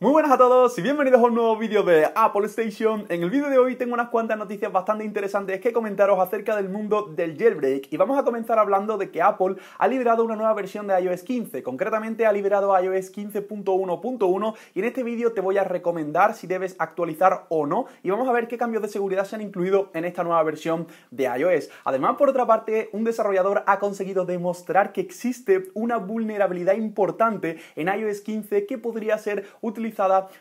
Muy buenas a todos y bienvenidos a un nuevo vídeo de Apple Station. En el vídeo de hoy tengo unas cuantas noticias bastante interesantes que comentaros acerca del mundo del jailbreak y vamos a comenzar hablando de que Apple ha liberado una nueva versión de iOS 15, concretamente ha liberado iOS 15.1.1 y en este vídeo te voy a recomendar si debes actualizar o no y vamos a ver qué cambios de seguridad se han incluido en esta nueva versión de iOS. Además, por otra parte, un desarrollador ha conseguido demostrar que existe una vulnerabilidad importante en iOS 15 que podría ser utilizada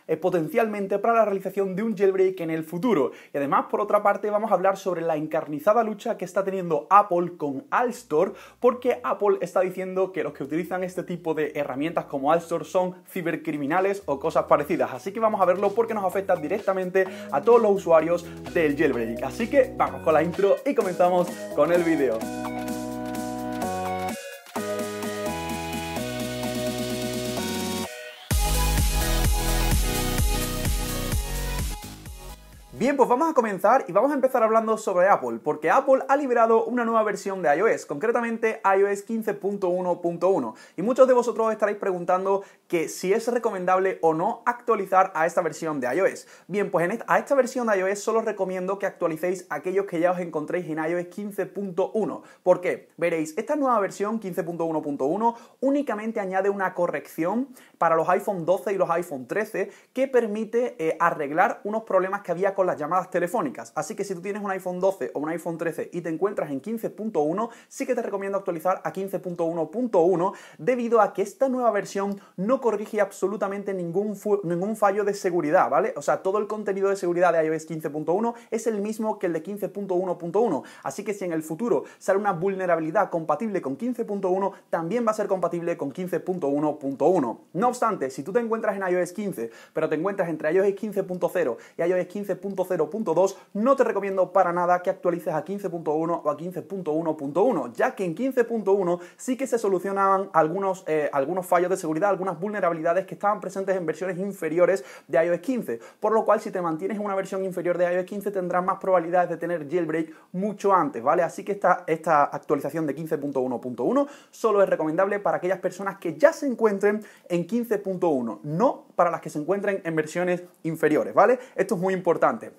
eh, potencialmente para la realización de un jailbreak en el futuro. Y además, por otra parte, vamos a hablar sobre la encarnizada lucha que está teniendo Apple con Alstor, porque Apple está diciendo que los que utilizan este tipo de herramientas como Alstor son cibercriminales o cosas parecidas. Así que vamos a verlo porque nos afecta directamente a todos los usuarios del jailbreak. Así que vamos con la intro y comenzamos con el vídeo. Bien, pues vamos a comenzar y vamos a empezar hablando sobre Apple, porque Apple ha liberado una nueva versión de iOS, concretamente iOS 15.1.1. Y muchos de vosotros estaréis preguntando que si es recomendable o no actualizar a esta versión de iOS. Bien, pues a esta versión de iOS solo os recomiendo que actualicéis aquellos que ya os encontréis en iOS 15.1. ¿Por qué? Veréis, esta nueva versión 15.1.1 únicamente añade una corrección para los iPhone 12 y los iPhone 13 que permite eh, arreglar unos problemas que había con la llamadas telefónicas. Así que si tú tienes un iPhone 12 o un iPhone 13 y te encuentras en 15.1, sí que te recomiendo actualizar a 15.1.1 debido a que esta nueva versión no corrige absolutamente ningún, ningún fallo de seguridad, ¿vale? O sea, todo el contenido de seguridad de iOS 15.1 es el mismo que el de 15.1.1. Así que si en el futuro sale una vulnerabilidad compatible con 15.1, también va a ser compatible con 15.1.1. No obstante, si tú te encuentras en iOS 15, pero te encuentras entre iOS 15.0 y iOS 15.1, 0.2 no te recomiendo para nada que actualices a 15.1 o a 15.1.1, ya que en 15.1 sí que se solucionaban algunos, eh, algunos fallos de seguridad, algunas vulnerabilidades que estaban presentes en versiones inferiores de iOS 15, por lo cual si te mantienes en una versión inferior de iOS 15 tendrás más probabilidades de tener jailbreak mucho antes, ¿vale? Así que esta, esta actualización de 15.1.1 solo es recomendable para aquellas personas que ya se encuentren en 15.1, no para las que se encuentren en versiones inferiores, ¿vale? Esto es muy importante.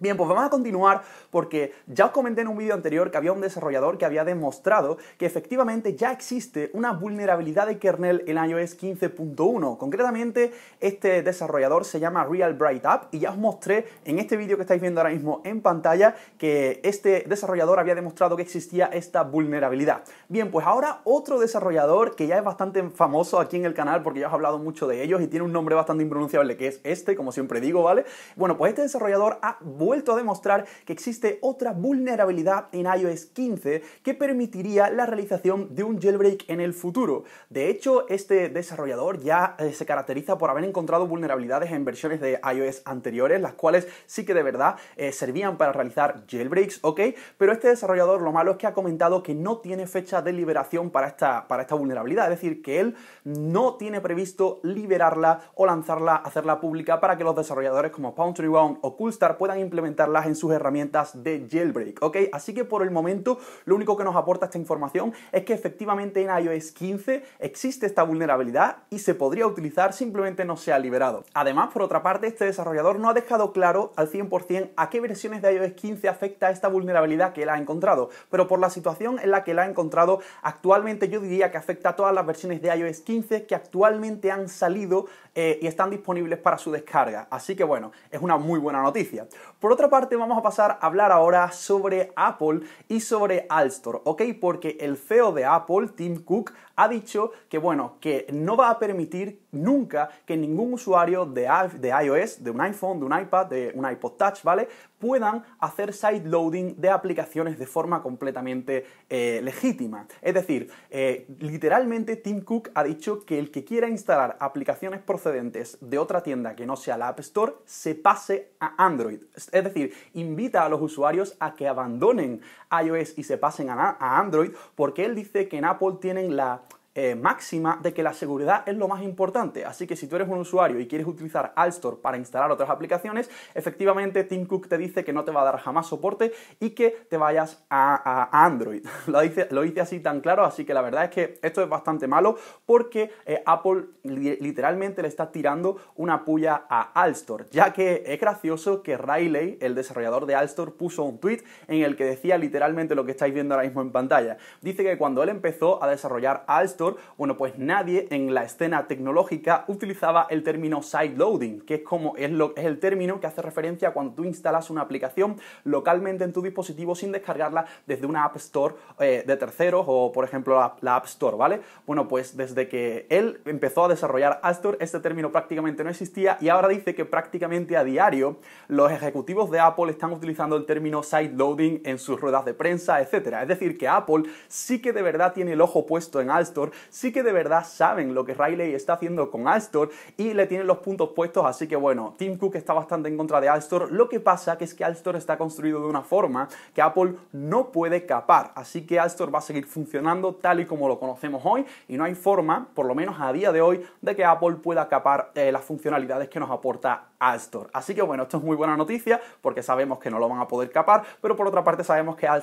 Bien, pues vamos a continuar porque ya os comenté en un vídeo anterior que había un desarrollador que había demostrado que efectivamente ya existe una vulnerabilidad de kernel en iOS 15.1. Concretamente, este desarrollador se llama Real Bright y ya os mostré en este vídeo que estáis viendo ahora mismo en pantalla que este desarrollador había demostrado que existía esta vulnerabilidad. Bien, pues ahora otro desarrollador que ya es bastante famoso aquí en el canal porque ya os he hablado mucho de ellos y tiene un nombre bastante impronunciable que es este, como siempre digo, ¿vale? Bueno, pues este desarrollador ha vuelto a demostrar que existe otra vulnerabilidad en iOS 15 que permitiría la realización de un jailbreak en el futuro. De hecho, este desarrollador ya eh, se caracteriza por haber encontrado vulnerabilidades en versiones de iOS anteriores, las cuales sí que de verdad eh, servían para realizar jailbreaks, ¿ok? Pero este desarrollador lo malo es que ha comentado que no tiene fecha de liberación para esta, para esta vulnerabilidad, es decir, que él no tiene previsto liberarla o lanzarla, hacerla pública para que los desarrolladores como Poundry One o Coolstar puedan implementar implementarlas en sus herramientas de jailbreak, ¿ok? Así que por el momento lo único que nos aporta esta información es que efectivamente en iOS 15 existe esta vulnerabilidad y se podría utilizar simplemente no se ha liberado. Además, por otra parte, este desarrollador no ha dejado claro al 100% a qué versiones de iOS 15 afecta esta vulnerabilidad que él ha encontrado, pero por la situación en la que la ha encontrado actualmente yo diría que afecta a todas las versiones de iOS 15 que actualmente han salido eh, y están disponibles para su descarga. Así que bueno, es una muy buena noticia. Por otra parte, vamos a pasar a hablar ahora sobre Apple y sobre Alstor, ¿ok? Porque el feo de Apple, Tim Cook, ha dicho que, bueno, que no va a permitir nunca que ningún usuario de, de iOS, de un iPhone, de un iPad, de un iPod Touch, ¿vale? Puedan hacer sideloading de aplicaciones de forma completamente eh, legítima. Es decir, eh, literalmente Tim Cook ha dicho que el que quiera instalar aplicaciones procedentes de otra tienda que no sea la App Store se pase a Android. Es decir, invita a los usuarios a que abandonen iOS y se pasen a Android porque él dice que en Apple tienen la eh, máxima de que la seguridad es lo más importante. Así que si tú eres un usuario y quieres utilizar Alstor para instalar otras aplicaciones, efectivamente Tim Cook te dice que no te va a dar jamás soporte y que te vayas a, Android. lo, dice, así tan claro, así que la verdad es que esto es bastante malo porque eh, Apple literalmente le está tirando una puya a Alstor, ya que es gracioso que Riley, el desarrollador de Alstor, puso un tweet en el que decía literalmente lo que estáis viendo ahora mismo en pantalla. Dice que cuando él empezó a desarrollar Alstor bueno, pues nadie en la escena tecnológica utilizaba el término sideloading, que es como es, el término que hace referencia a cuando tú instalas una aplicación localmente en tu dispositivo sin descargarla desde una App Store eh, de terceros o, por ejemplo, la, App Store, ¿vale? Bueno, pues desde que él empezó a desarrollar App Store, este término prácticamente no existía y ahora dice que prácticamente a diario los ejecutivos de Apple están utilizando el término sideloading en sus ruedas de prensa, etc. Es decir, que Apple sí que de verdad tiene el ojo puesto en App Store sí que de verdad saben lo que Riley está haciendo con Alstor y le tienen los puntos puestos, así que bueno, Tim Cook está bastante en contra de Astor. lo que pasa que es que Alstor está construido de una forma que Apple no puede capar, así que Alstor va a seguir funcionando tal y como lo conocemos hoy y no hay forma, por lo menos a día de hoy, de que Apple pueda capar eh, las funcionalidades que nos aporta Alstor. Así que bueno, esto es muy buena noticia porque sabemos que no lo van a poder capar, pero por otra parte sabemos que, Al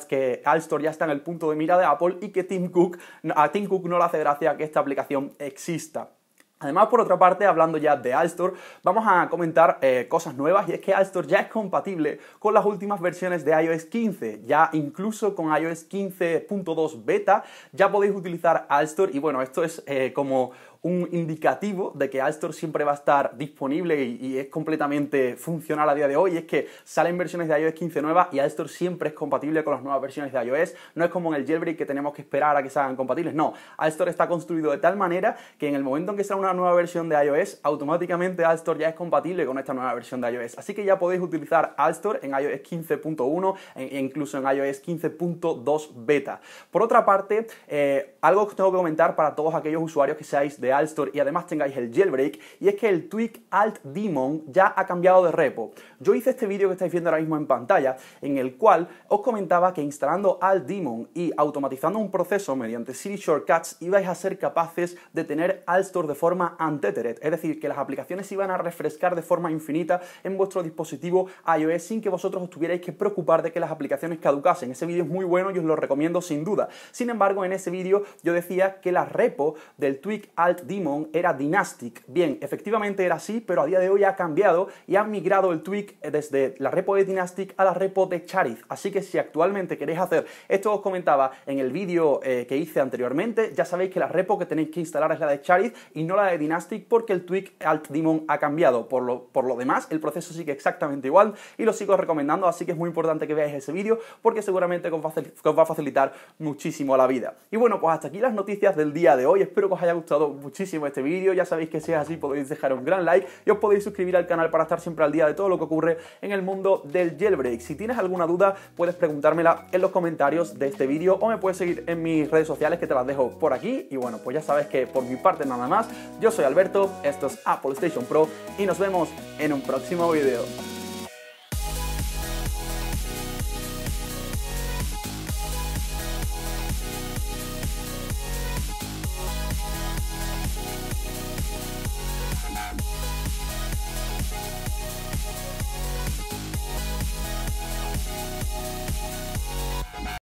ya está en el punto de mira de Apple y que Tim Cook, a Tim Cook no le hace gracia que esta aplicación exista. Además, por otra parte, hablando ya de Alstor, vamos a comentar eh, cosas nuevas y es que Alstor ya es compatible con las últimas versiones de iOS 15, ya incluso con iOS 15.2 beta ya podéis utilizar Alstor y bueno, esto es eh, como un indicativo de que Alstor siempre va a estar disponible y, es completamente funcional a día de hoy. es que salen versiones de iOS 15 nuevas y Alstor siempre es compatible con las nuevas versiones de iOS. No es como en el jailbreak que tenemos que esperar a que sean compatibles. No, Alstor está construido de tal manera que en el momento en que sale una nueva versión de iOS, automáticamente Alstor ya es compatible con esta nueva versión de iOS. Así que ya podéis utilizar Alstor en iOS 15.1 e incluso en iOS 15.2 beta. Por otra parte, eh, algo que os tengo que comentar para todos aquellos usuarios que seáis de AltStore y además tengáis el jailbreak, y es que el Tweak Alt Demon ya ha cambiado de repo. Yo hice este vídeo que estáis viendo ahora mismo en pantalla, en el cual os comentaba que instalando Alt Demon y automatizando un proceso mediante Siri Shortcuts ibais a ser capaces de tener Alt Store de forma anteteret, es decir, que las aplicaciones iban a refrescar de forma infinita en vuestro dispositivo iOS sin que vosotros os tuvierais que preocupar de que las aplicaciones caducasen. Ese vídeo es muy bueno y os lo recomiendo sin duda. Sin embargo, en ese vídeo yo decía que la repo del Tweak Alt Demon era Dynastic. Bien, efectivamente era así, pero a día de hoy ha cambiado y ha migrado el tweak eh, desde la repo de Dynastic a la repo de chariz Así que si actualmente queréis hacer, esto os comentaba en el vídeo eh, que hice anteriormente, ya sabéis que la repo que tenéis que instalar es la de chariz y no la de Dynastic porque el tweak Alt Demon ha cambiado. Por lo, por lo demás, el proceso sigue exactamente igual y lo sigo recomendando, así que es muy importante que veáis ese vídeo porque seguramente os va a facilitar muchísimo la vida. Y bueno, pues hasta aquí las noticias del día de hoy. Espero que os haya gustado muchísimo muchísimo este vídeo. Ya sabéis que si es así podéis dejar un gran like y os podéis suscribir al canal para estar siempre al día de todo lo que ocurre en el mundo del jailbreak. Si tienes alguna duda puedes preguntármela en los comentarios de este vídeo o me puedes seguir en mis redes sociales que te las dejo por aquí. Y bueno, pues ya sabes que por mi parte nada más. Yo soy Alberto, esto es Apple Station Pro y nos vemos en un próximo vídeo.